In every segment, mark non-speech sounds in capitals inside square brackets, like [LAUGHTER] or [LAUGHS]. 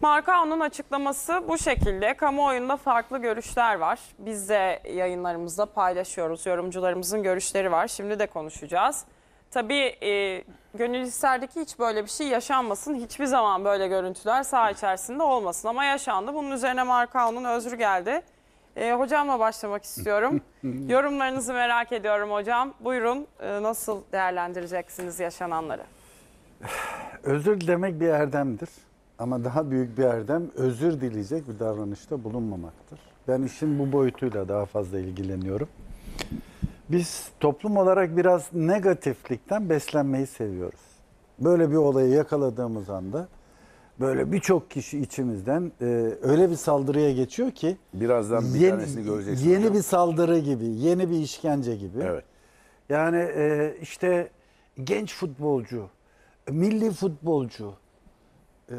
Markao'nun açıklaması bu şekilde. Kamuoyunda farklı görüşler var. Biz de yayınlarımızda paylaşıyoruz. Yorumcularımızın görüşleri var. Şimdi de konuşacağız. Tabii e, gönül isterdi ki hiç böyle bir şey yaşanmasın. Hiçbir zaman böyle görüntüler saha içerisinde olmasın. Ama yaşandı. Bunun üzerine Markao'nun özrü geldi. E, hocamla başlamak istiyorum. [LAUGHS] Yorumlarınızı merak ediyorum hocam. Buyurun e, nasıl değerlendireceksiniz yaşananları? Özür demek bir erdemdir. Ama daha büyük bir erdem özür dileyecek bir davranışta bulunmamaktır. Ben işin bu boyutuyla daha fazla ilgileniyorum. Biz toplum olarak biraz negatiflikten beslenmeyi seviyoruz. Böyle bir olayı yakaladığımız anda böyle birçok kişi içimizden e, öyle bir saldırıya geçiyor ki birazdan bir yeni, tanesini göreceksiniz. Yeni hocam. bir saldırı gibi, yeni bir işkence gibi. Evet. Yani e, işte genç futbolcu, milli futbolcu, e,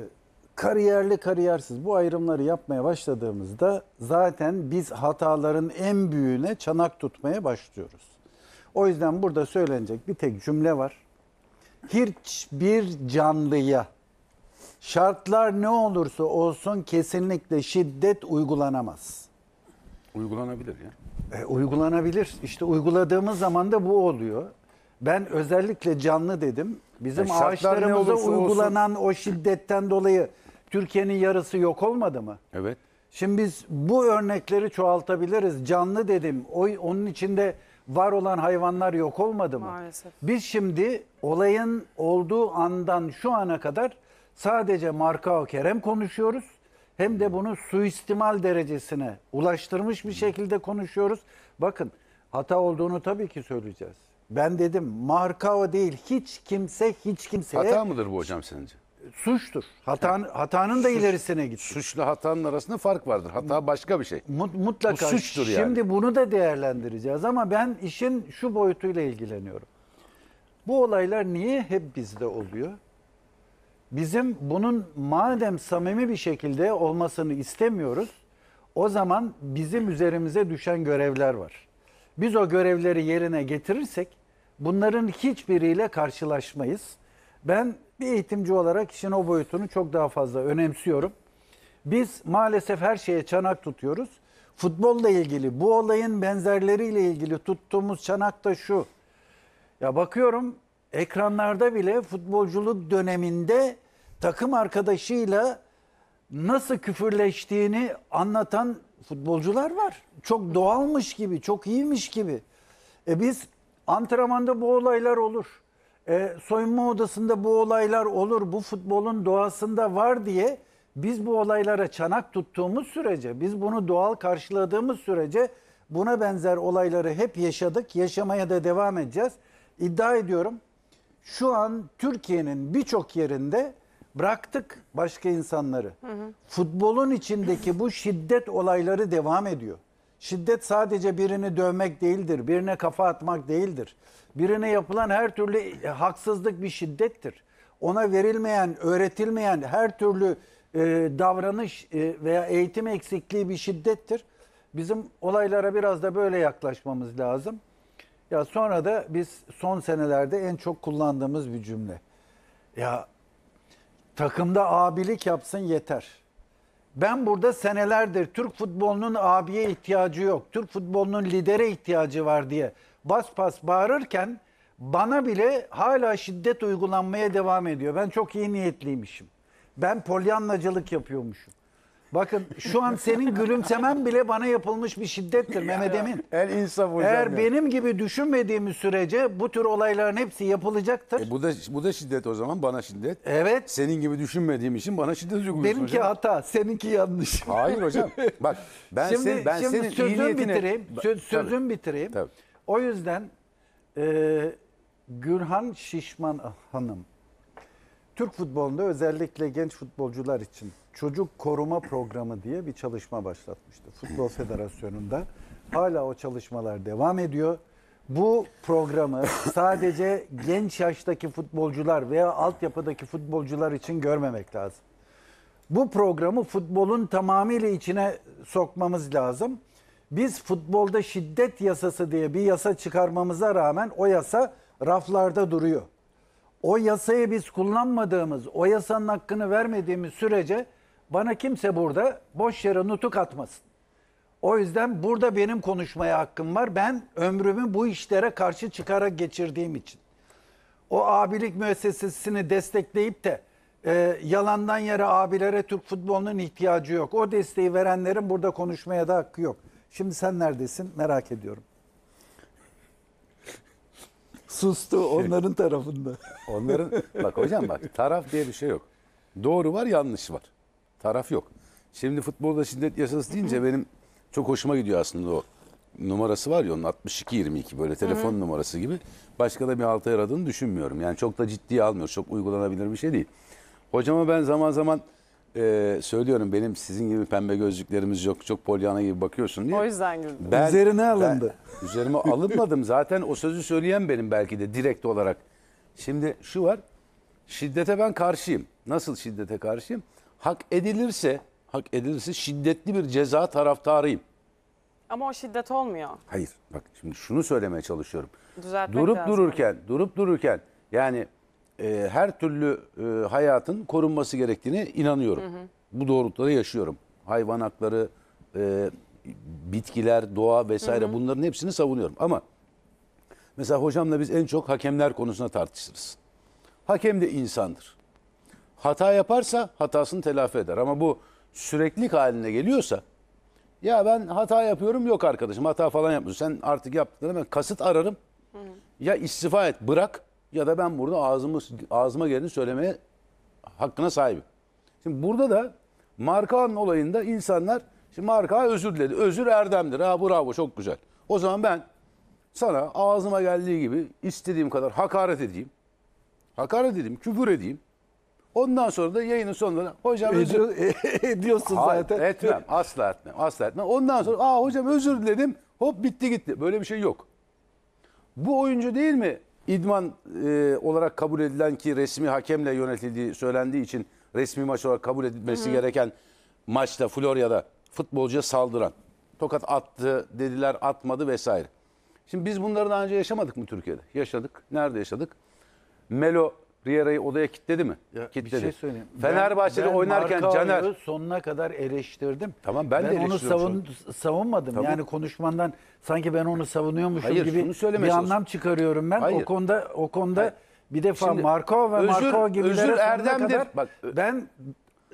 kariyerli kariyersiz bu ayrımları yapmaya başladığımızda zaten biz hataların en büyüğüne çanak tutmaya başlıyoruz. O yüzden burada söylenecek bir tek cümle var. Hiçbir canlıya şartlar ne olursa olsun kesinlikle şiddet uygulanamaz. Uygulanabilir ya. E, uygulanabilir. İşte uyguladığımız zaman da bu oluyor. Ben özellikle canlı dedim. Bizim e ağaçlarımıza uygulanan olsun. o şiddetten dolayı Türkiye'nin yarısı yok olmadı mı? Evet. Şimdi biz bu örnekleri çoğaltabiliriz. Canlı dedim. O, onun içinde var olan hayvanlar yok olmadı mı? Maalesef. Biz şimdi olayın olduğu andan şu ana kadar sadece marka o kerem konuşuyoruz. Hem de bunu suistimal derecesine ulaştırmış bir şekilde konuşuyoruz. Bakın hata olduğunu tabii ki söyleyeceğiz. Ben dedim Marka o değil hiç kimse hiç kimseye... Hata mıdır bu hocam sence? suçtur. Hatan, hatanın da Suç, ilerisine git. Suçla hatanın arasında fark vardır. Hata başka bir şey. Mut, mutlaka. Bu suçtur yani. Şimdi bunu da değerlendireceğiz ama ben işin şu boyutuyla ilgileniyorum. Bu olaylar niye hep bizde oluyor? Bizim bunun madem samimi bir şekilde olmasını istemiyoruz, o zaman bizim üzerimize düşen görevler var. Biz o görevleri yerine getirirsek bunların hiçbiriyle karşılaşmayız. Ben bir eğitimci olarak işin o boyutunu çok daha fazla önemsiyorum. Biz maalesef her şeye çanak tutuyoruz. Futbolla ilgili bu olayın benzerleriyle ilgili tuttuğumuz çanak da şu. Ya bakıyorum ekranlarda bile futbolculuk döneminde takım arkadaşıyla nasıl küfürleştiğini anlatan futbolcular var. Çok doğalmış gibi, çok iyiymiş gibi. E biz antrenmanda bu olaylar olur e, soyunma odasında bu olaylar olur, bu futbolun doğasında var diye biz bu olaylara çanak tuttuğumuz sürece, biz bunu doğal karşıladığımız sürece buna benzer olayları hep yaşadık, yaşamaya da devam edeceğiz. İddia ediyorum şu an Türkiye'nin birçok yerinde bıraktık başka insanları. Hı hı. Futbolun içindeki bu şiddet olayları devam ediyor. Şiddet sadece birini dövmek değildir, birine kafa atmak değildir. Birine yapılan her türlü haksızlık bir şiddettir. Ona verilmeyen, öğretilmeyen her türlü e, davranış e, veya eğitim eksikliği bir şiddettir. Bizim olaylara biraz da böyle yaklaşmamız lazım. Ya sonra da biz son senelerde en çok kullandığımız bir cümle. Ya takımda abilik yapsın yeter. Ben burada senelerdir Türk futbolunun abiye ihtiyacı yok, Türk futbolunun lidere ihtiyacı var diye bas bas bağırırken bana bile hala şiddet uygulanmaya devam ediyor. Ben çok iyi niyetliymişim. Ben polyanlacılık yapıyormuşum. Bakın şu an senin gülümsemen bile bana yapılmış bir şiddettir Mehmet Emin. El insaf hocam. Eğer ya. benim gibi düşünmediğimiz sürece bu tür olayların hepsi yapılacaktır. E bu da bu da şiddet o zaman bana şiddet. Evet. Senin gibi düşünmediğim için bana şiddet uyguluyorsun Benimki hocam. hata, seninki yanlış. Hayır hocam. Bak ben şimdi, sen, ben şimdi senin sözüm niyetine... bitireyim. Söz, sözüm Tabii. bitireyim. Tabii. O yüzden e, Gürhan Şişman Hanım Türk futbolunda özellikle genç futbolcular için çocuk koruma programı diye bir çalışma başlatmıştı. Futbol hmm. Federasyonu'nda hala o çalışmalar devam ediyor. Bu programı sadece genç yaştaki futbolcular veya altyapıdaki futbolcular için görmemek lazım. Bu programı futbolun tamamıyla içine sokmamız lazım. Biz futbolda şiddet yasası diye bir yasa çıkarmamıza rağmen o yasa raflarda duruyor. O yasayı biz kullanmadığımız, o yasanın hakkını vermediğimiz sürece bana kimse burada boş yere nutuk atmasın. O yüzden burada benim konuşmaya hakkım var. Ben ömrümü bu işlere karşı çıkarak geçirdiğim için. O abilik müessesesini destekleyip de e, yalandan yere abilere Türk futbolunun ihtiyacı yok. O desteği verenlerin burada konuşmaya da hakkı yok. Şimdi sen neredesin merak ediyorum sustu şey- onların tarafında. [LAUGHS] Onların bak hocam bak taraf diye bir şey yok. Doğru var yanlış var. Taraf yok. Şimdi futbolda şiddet yasası deyince benim çok hoşuma gidiyor aslında o numarası var ya onun 62-22 böyle telefon numarası gibi. Başka da bir halta yaradığını düşünmüyorum. Yani çok da ciddiye almıyor. Çok uygulanabilir bir şey değil. Hocama ben zaman zaman e, söylüyorum benim sizin gibi pembe gözlüklerimiz yok. Çok polyana gibi bakıyorsun diye. O yüzden güldüm. Ben, Üzerine alındı. Ben, üzerime [LAUGHS] alınmadım. Zaten o sözü söyleyen benim belki de direkt olarak. Şimdi şu var. Şiddete ben karşıyım. Nasıl şiddete karşıyım? Hak edilirse, hak edilirse şiddetli bir ceza taraftarıyım. Ama o şiddet olmuyor. Hayır. Bak şimdi şunu söylemeye çalışıyorum. Düzeltmek durup lazım. dururken, durup dururken yani e, her türlü e, hayatın korunması gerektiğini inanıyorum. Hı hı. Bu doğrultuları yaşıyorum. Hayvan hakları, e, bitkiler, doğa vesaire hı hı. bunların hepsini savunuyorum. Ama mesela hocamla biz en çok hakemler konusuna tartışırız. Hakem de insandır. Hata yaparsa hatasını telafi eder. Ama bu sürekli haline geliyorsa ya ben hata yapıyorum yok arkadaşım hata falan yapmıyorsun. Sen artık yaptın demek kasıt ararım. Hı hı. Ya istifa et bırak ya da ben burada ağzımı, ağzıma geleni söylemeye hakkına sahibim. Şimdi burada da markanın olayında insanlar şimdi marka özür diledi. Özür erdemdir. Ha bravo çok güzel. O zaman ben sana ağzıma geldiği gibi istediğim kadar hakaret edeyim. Hakaret edeyim, küfür edeyim. Ondan sonra da yayının sonunda hocam Ediyor, özür... [LAUGHS] ediyorsun Hayır, zaten. Etmem, asla etmem, asla etmem. Ondan sonra aa hocam özür diledim, hop bitti gitti. Böyle bir şey yok. Bu oyuncu değil mi İdman e, olarak kabul edilen ki resmi hakemle yönetildiği söylendiği için resmi maç olarak kabul edilmesi gereken maçta Florya'da futbolcuya saldıran. Tokat attı dediler atmadı vesaire. Şimdi biz bunları daha önce yaşamadık mı Türkiye'de? Yaşadık. Nerede yaşadık? Melo Riera'yı odaya kilitledi mi? Ya, kilitledi. Bir şey söyleyeyim. Fenerbahçe'de ben, ben oynarken Caner sonuna kadar eleştirdim. Tamam ben, ben de onu savun, savunmadım. Tamam. Yani konuşmandan sanki ben onu savunuyormuşum Hayır, gibi bir anlam çıkarıyorum ben. Hayır. O konuda o konuda Hayır. bir defa Şimdi, Marco ve özür, Marco gibi. özür Erdem'dir. Kadar Bak, ben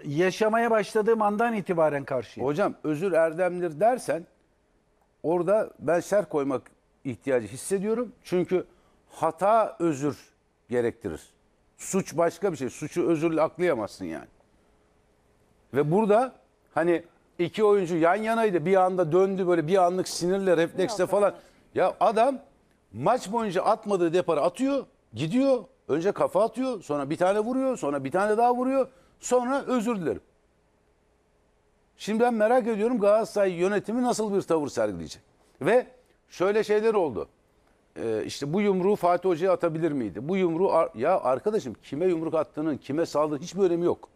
yaşamaya başladığım andan itibaren karşıyım. Hocam özür Erdem'dir dersen orada ben ser koymak ihtiyacı hissediyorum. Çünkü hata özür gerektirir. Suç başka bir şey. Suçu özürle aklayamazsın yani. Ve burada hani iki oyuncu yan yanaydı. Bir anda döndü böyle bir anlık sinirle, refleksle falan. Ya adam maç boyunca atmadığı depara atıyor, gidiyor. Önce kafa atıyor, sonra bir tane vuruyor, sonra bir tane daha vuruyor. Sonra özür dilerim. Şimdi ben merak ediyorum Galatasaray yönetimi nasıl bir tavır sergileyecek. Ve şöyle şeyler oldu e, işte bu yumruğu Fatih Hoca'ya atabilir miydi? Bu yumruğu ya arkadaşım kime yumruk attığının, kime saldığının hiçbir önemi yok.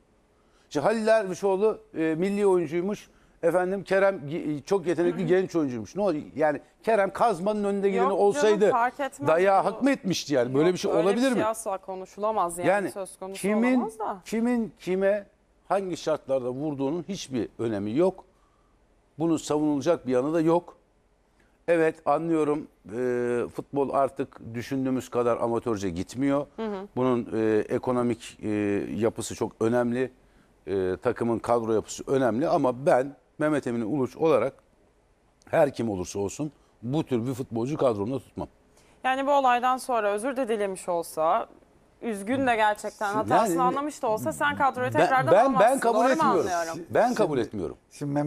İşte Halil Dervişoğlu e, milli oyuncuymuş. Efendim Kerem çok yetenekli genç oyuncuymuş. Ne oluyor? Yani Kerem Kazma'nın önünde gideni olsaydı canım, dayağı hak mı etmişti yani? Böyle Yok, bir şey olabilir öyle bir mi? şey asla konuşulamaz yani, Yani söz konusu kimin olamaz da. kimin kime hangi şartlarda vurduğunun hiçbir önemi yok. Bunun savunulacak bir yanı da yok. Evet anlıyorum e, futbol artık düşündüğümüz kadar amatörce gitmiyor. Hı hı. Bunun e, ekonomik e, yapısı çok önemli. E, takımın kadro yapısı önemli ama ben Mehmet Emin Uluç olarak her kim olursa olsun bu tür bir futbolcu kadromda tutmam. Yani bu olaydan sonra özür de dilemiş olsa, üzgün de gerçekten hatasını yani, anlamış da olsa sen kadroyu tekrardan ben, ben, Ben kabul etmiyorum. Ben kabul şimdi, etmiyorum. Şimdi